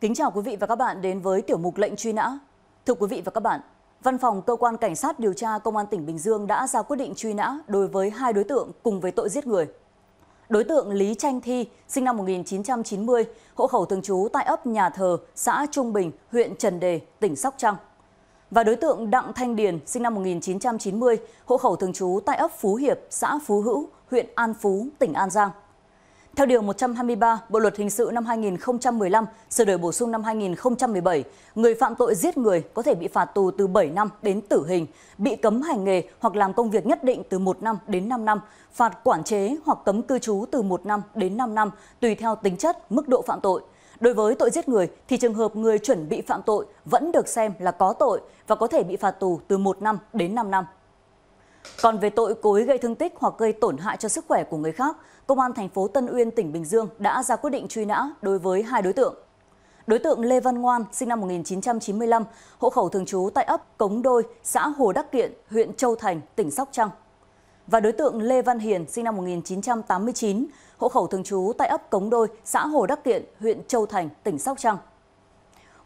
Kính chào quý vị và các bạn đến với tiểu mục lệnh truy nã. Thưa quý vị và các bạn, Văn phòng Cơ quan Cảnh sát điều tra Công an tỉnh Bình Dương đã ra quyết định truy nã đối với hai đối tượng cùng với tội giết người. Đối tượng Lý Tranh Thi, sinh năm 1990, hộ khẩu thường trú tại ấp Nhà Thờ, xã Trung Bình, huyện Trần Đề, tỉnh Sóc Trăng. Và đối tượng Đặng Thanh Điền, sinh năm 1990, hộ khẩu thường trú tại ấp Phú Hiệp, xã Phú Hữu, huyện An Phú, tỉnh An Giang. Theo Điều 123 Bộ Luật Hình sự năm 2015, sửa đổi bổ sung năm 2017, người phạm tội giết người có thể bị phạt tù từ 7 năm đến tử hình, bị cấm hành nghề hoặc làm công việc nhất định từ 1 năm đến 5 năm, phạt quản chế hoặc cấm cư trú từ 1 năm đến 5 năm, tùy theo tính chất, mức độ phạm tội. Đối với tội giết người thì trường hợp người chuẩn bị phạm tội vẫn được xem là có tội và có thể bị phạt tù từ 1 năm đến 5 năm. Còn về tội cối gây thương tích hoặc gây tổn hại cho sức khỏe của người khác, Công an thành phố Tân Uyên, tỉnh Bình Dương đã ra quyết định truy nã đối với hai đối tượng. Đối tượng Lê Văn Ngoan, sinh năm 1995, hộ khẩu thường trú tại ấp Cống Đôi, xã Hồ Đắc Kiện, huyện Châu Thành, tỉnh Sóc Trăng. Và đối tượng Lê Văn Hiền, sinh năm 1989, hộ khẩu thường trú tại ấp Cống Đôi, xã Hồ Đắc Kiện, huyện Châu Thành, tỉnh Sóc Trăng.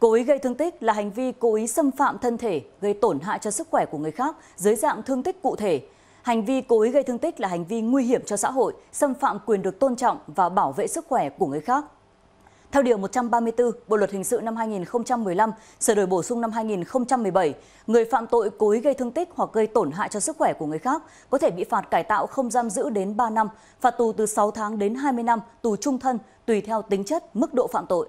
Cố ý gây thương tích là hành vi cố ý xâm phạm thân thể, gây tổn hại cho sức khỏe của người khác dưới dạng thương tích cụ thể. Hành vi cố ý gây thương tích là hành vi nguy hiểm cho xã hội, xâm phạm quyền được tôn trọng và bảo vệ sức khỏe của người khác. Theo Điều 134 Bộ Luật Hình sự năm 2015, sửa đổi bổ sung năm 2017, người phạm tội cố ý gây thương tích hoặc gây tổn hại cho sức khỏe của người khác có thể bị phạt cải tạo không giam giữ đến 3 năm, phạt tù từ 6 tháng đến 20 năm, tù trung thân, tùy theo tính chất, mức độ phạm tội.